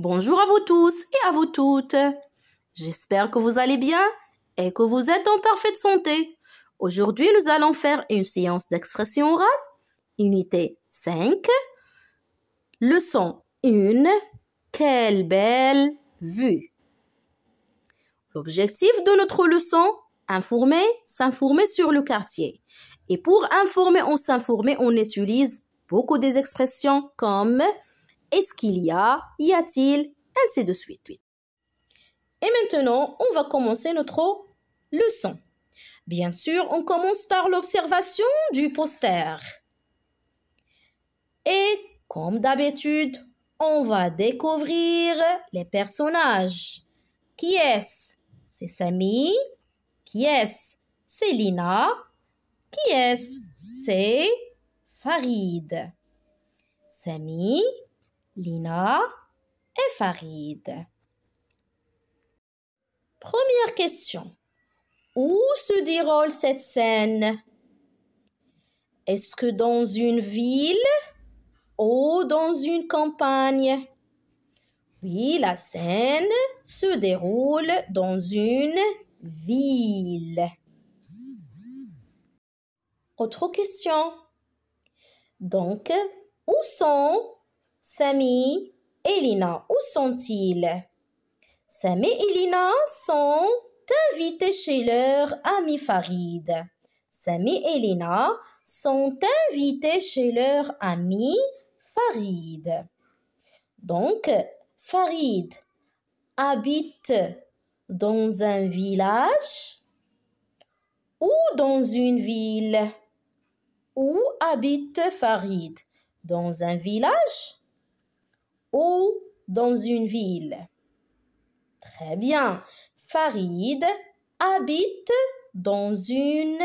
Bonjour à vous tous et à vous toutes. J'espère que vous allez bien et que vous êtes en parfaite santé. Aujourd'hui, nous allons faire une séance d'expression orale, unité 5. Leçon 1. Quelle belle vue. L'objectif de notre leçon, informer, s'informer sur le quartier. Et pour informer, on s'informer, on utilise beaucoup des expressions comme est-ce qu'il y a Y a-t-il Ainsi de suite. Et maintenant, on va commencer notre leçon. Bien sûr, on commence par l'observation du poster. Et comme d'habitude, on va découvrir les personnages. Qui est-ce C'est Samy. Qui est-ce C'est Lina. Qui est-ce C'est Farid. Samy, Lina et Farid. Première question. Où se déroule cette scène Est-ce que dans une ville ou dans une campagne Oui, la scène se déroule dans une ville. Autre question. Donc, où sont Sami, Lina, où sont-ils Sami et Lina sont invités chez leur ami Farid. Sami et Lina sont invités chez leur ami Farid. Donc, Farid habite dans un village ou dans une ville. Où habite Farid Dans un village ou dans une ville. Très bien. Farid habite dans une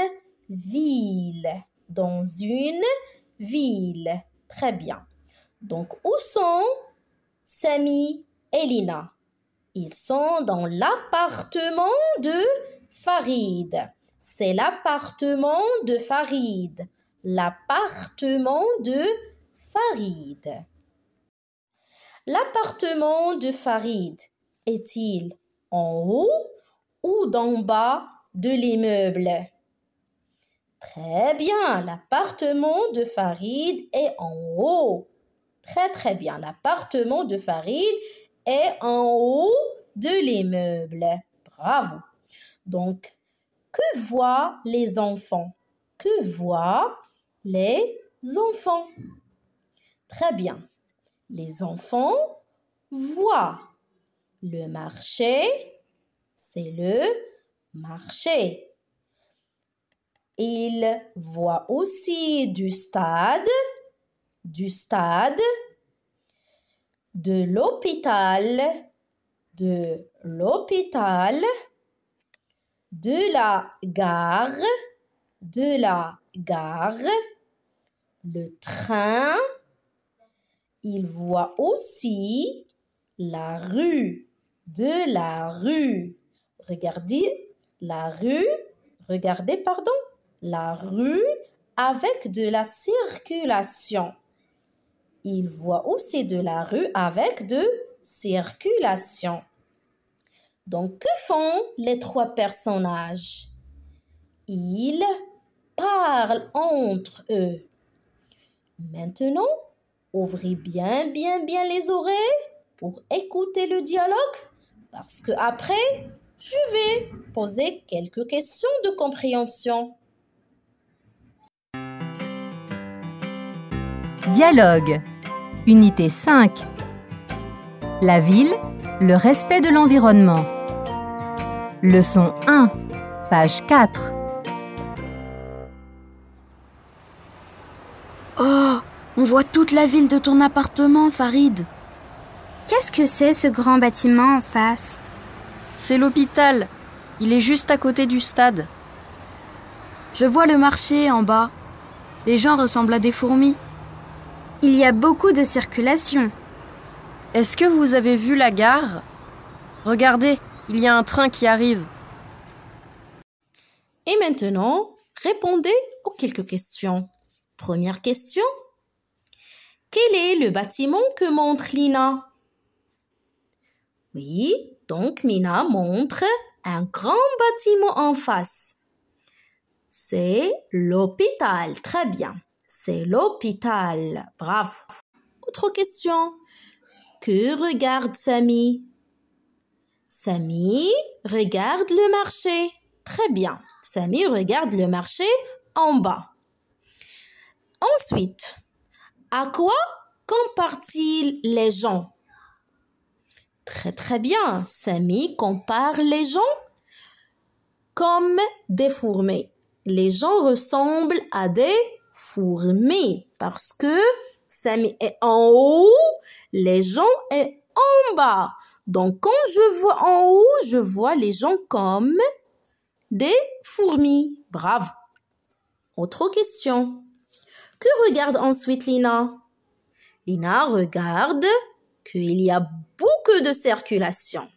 ville. Dans une ville. Très bien. Donc, où sont Sami et Lina? Ils sont dans l'appartement de Farid. C'est l'appartement de Farid. L'appartement de Farid. L'appartement de Farid est-il en haut ou d'en bas de l'immeuble Très bien, l'appartement de Farid est en haut. Très très bien, l'appartement de Farid est en haut de l'immeuble. Bravo. Donc, que voient les enfants Que voient les enfants Très bien. Les enfants voient. Le marché, c'est le marché. Ils voient aussi du stade, du stade, de l'hôpital, de l'hôpital, de la gare, de la gare, le train, il voit aussi la rue, de la rue. Regardez la rue, regardez, pardon, la rue avec de la circulation. Il voit aussi de la rue avec de circulation. Donc, que font les trois personnages Ils parlent entre eux. Maintenant, Ouvrez bien, bien, bien les oreilles pour écouter le dialogue parce que après, je vais poser quelques questions de compréhension. Dialogue. Unité 5. La ville, le respect de l'environnement. Leçon 1, page 4. On voit toute la ville de ton appartement, Farid. Qu'est-ce que c'est ce grand bâtiment en face C'est l'hôpital. Il est juste à côté du stade. Je vois le marché en bas. Les gens ressemblent à des fourmis. Il y a beaucoup de circulation. Est-ce que vous avez vu la gare Regardez, il y a un train qui arrive. Et maintenant, répondez aux quelques questions. Première question, quel est le bâtiment que montre Lina Oui, donc Mina montre un grand bâtiment en face. C'est l'hôpital. Très bien. C'est l'hôpital. Bravo. Autre question. Que regarde Samy Samy regarde le marché. Très bien. Samy regarde le marché en bas. Ensuite, à quoi comparent-ils les gens Très très bien, Samy compare les gens comme des fourmis. Les gens ressemblent à des fourmis parce que Samy est en haut, les gens sont en bas. Donc quand je vois en haut, je vois les gens comme des fourmis. Bravo. Autre question. Que regarde ensuite Lina Lina regarde qu'il y a beaucoup de circulation.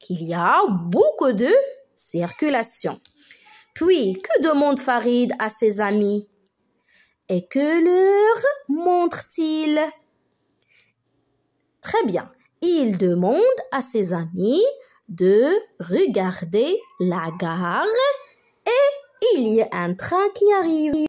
Qu'il y a beaucoup de circulation. Puis, que demande Farid à ses amis Et que leur montre-t-il Très bien. Il demande à ses amis de regarder la gare et il y a un train qui arrive.